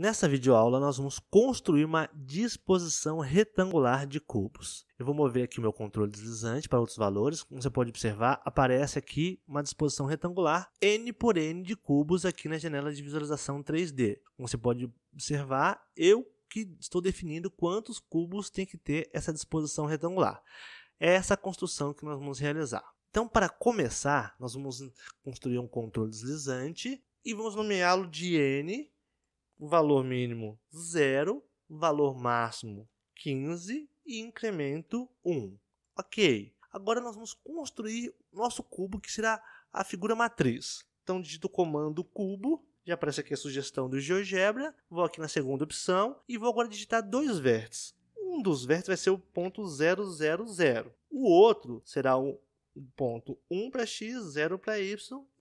Nessa videoaula, nós vamos construir uma disposição retangular de cubos. Eu vou mover aqui o meu controle deslizante para outros valores. Como você pode observar, aparece aqui uma disposição retangular n por n de cubos aqui na janela de visualização 3D. Como você pode observar, eu que estou definindo quantos cubos tem que ter essa disposição retangular. É essa construção que nós vamos realizar. Então, para começar, nós vamos construir um controle deslizante e vamos nomeá-lo de n valor mínimo 0, valor máximo 15 e incremento 1. Ok, agora nós vamos construir nosso cubo que será a figura matriz. Então digito o comando cubo, já aparece aqui a sugestão do GeoGebra, vou aqui na segunda opção e vou agora digitar dois vértices. Um dos vértices vai ser o ponto 000, o outro será o ponto 1 para x, 0 para y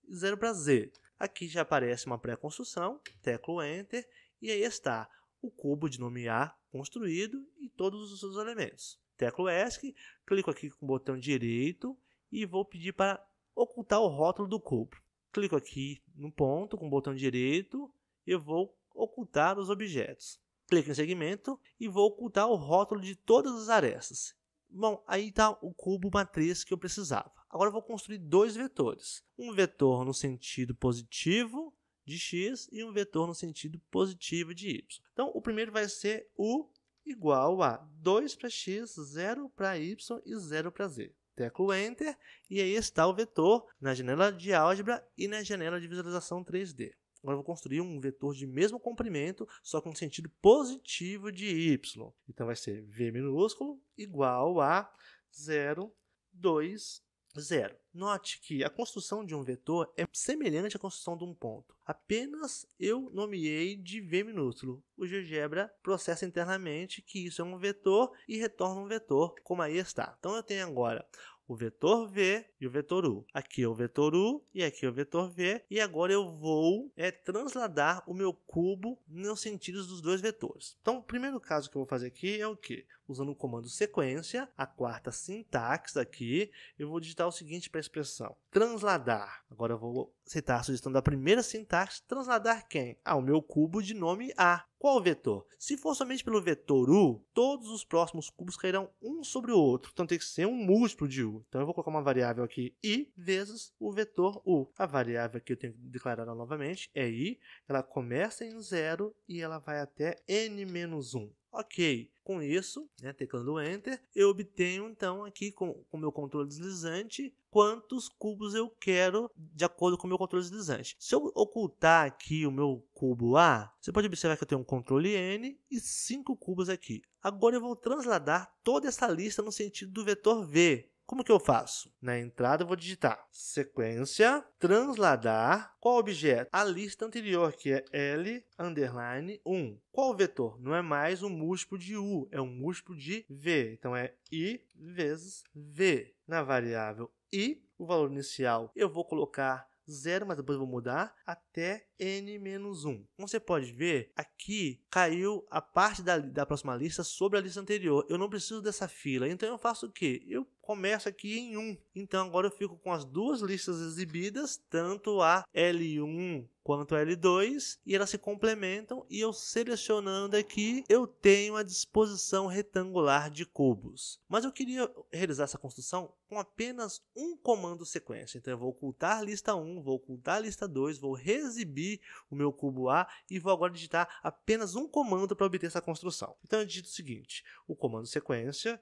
e 0 para z. Aqui já aparece uma pré-construção, teclo Enter, e aí está o cubo de nome A construído e todos os seus elementos. Teclo ESC, clico aqui com o botão direito e vou pedir para ocultar o rótulo do cubo. Clico aqui no ponto com o botão direito e vou ocultar os objetos. Clico em segmento e vou ocultar o rótulo de todas as arestas. Bom, aí está o cubo matriz que eu precisava. Agora eu vou construir dois vetores. Um vetor no sentido positivo de x e um vetor no sentido positivo de y. Então, o primeiro vai ser u igual a 2 para x, 0 para y e 0 para z. Teclo Enter e aí está o vetor na janela de álgebra e na janela de visualização 3D. Agora eu vou construir um vetor de mesmo comprimento, só com sentido positivo de y. Então vai ser v minúsculo igual a 0, 2, 0. Note que a construção de um vetor é semelhante à construção de um ponto. Apenas eu nomeei de V minúsculo. O GeoGebra processa internamente que isso é um vetor e retorna um vetor, como aí está. Então eu tenho agora o vetor V e o vetor U. Aqui é o vetor U e aqui é o vetor V. E agora eu vou é, transladar o meu cubo nos sentidos dos dois vetores. Então, o primeiro caso que eu vou fazer aqui é o que? Usando o comando sequência, a quarta sintaxe aqui, eu vou digitar o seguinte para a expressão transladar. Agora eu vou citar a sugestão da primeira sintaxe, transladar quem? Ah, o meu cubo de nome A. Qual vetor? Se for somente pelo vetor U, todos os próximos cubos cairão um sobre o outro, então tem que ser um múltiplo de U. Então eu vou colocar uma variável aqui i vezes o vetor U. A variável que eu tenho que declarar novamente é i, ela começa em 0 e ela vai até n menos 1. Ok, com isso, né, teclando Enter, eu obtenho então aqui com o meu controle deslizante quantos cubos eu quero de acordo com o meu controle deslizante. Se eu ocultar aqui o meu cubo A, você pode observar que eu tenho um controle N e cinco cubos aqui. Agora eu vou transladar toda essa lista no sentido do vetor V, como que eu faço? Na entrada eu vou digitar sequência, transladar, qual objeto? A lista anterior, que é L underline 1. Qual vetor? Não é mais um múltiplo de U, é um múltiplo de V. Então é I vezes V. Na variável I, o valor inicial, eu vou colocar 0, mas depois vou mudar até n-1. Como você pode ver, aqui caiu a parte da, da próxima lista sobre a lista anterior. Eu não preciso dessa fila, então eu faço o quê? Eu começa aqui em 1. Então agora eu fico com as duas listas exibidas, tanto a L1 quanto a L2, e elas se complementam e eu selecionando aqui, eu tenho a disposição retangular de cubos. Mas eu queria realizar essa construção com apenas um comando sequência. Então eu vou ocultar a lista 1, vou ocultar a lista 2, vou reexibir o meu cubo A e vou agora digitar apenas um comando para obter essa construção. Então eu digito o seguinte, o comando sequência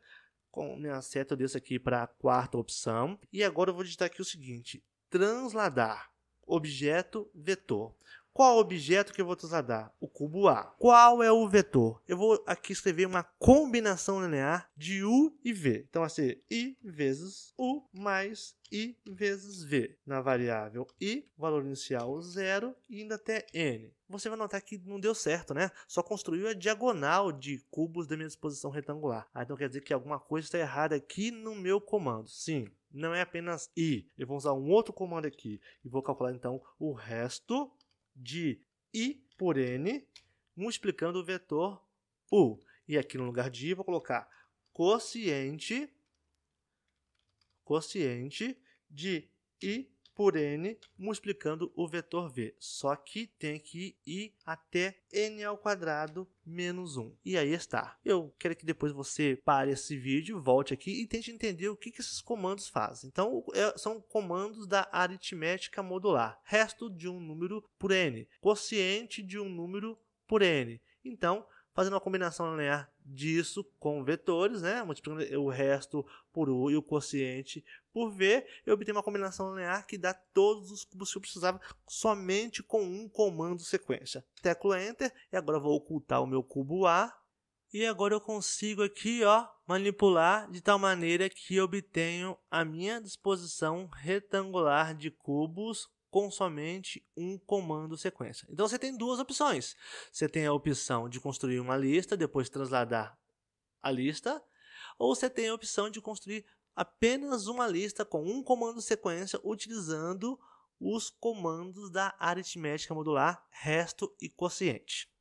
com minha seta eu desço aqui para a quarta opção. E agora eu vou digitar aqui o seguinte: transladar objeto vetor. Qual objeto que eu vou trasladar? O cubo A. Qual é o vetor? Eu vou aqui escrever uma combinação linear de U e V. Então, assim, I vezes U mais I vezes V. Na variável I, valor inicial 0 e indo até N. Você vai notar que não deu certo, né? Só construiu a diagonal de cubos da minha disposição retangular. Ah, então quer dizer que alguma coisa está errada aqui no meu comando. Sim, não é apenas I. Eu vou usar um outro comando aqui e vou calcular então o resto de i por n, multiplicando o vetor u. E aqui no lugar de i, vou colocar quociente, quociente de i por n, multiplicando o vetor v. Só que tem que ir até n ao quadrado menos 1. E aí está. Eu quero que depois você pare esse vídeo, volte aqui e tente entender o que, que esses comandos fazem. Então, é, são comandos da aritmética modular. Resto de um número por n. Quociente de um número por n. Então, fazendo uma combinação linear disso com vetores, né? multiplicando o resto por U e o quociente por V, eu obtenho uma combinação linear que dá todos os cubos que eu precisava somente com um comando sequência. Teclo Enter, e agora vou ocultar o meu cubo A, e agora eu consigo aqui, ó, manipular de tal maneira que obtenho a minha disposição retangular de cubos com somente um comando sequência. Então você tem duas opções. Você tem a opção de construir uma lista, depois trasladar a lista, ou você tem a opção de construir apenas uma lista com um comando sequência utilizando os comandos da aritmética modular resto e quociente.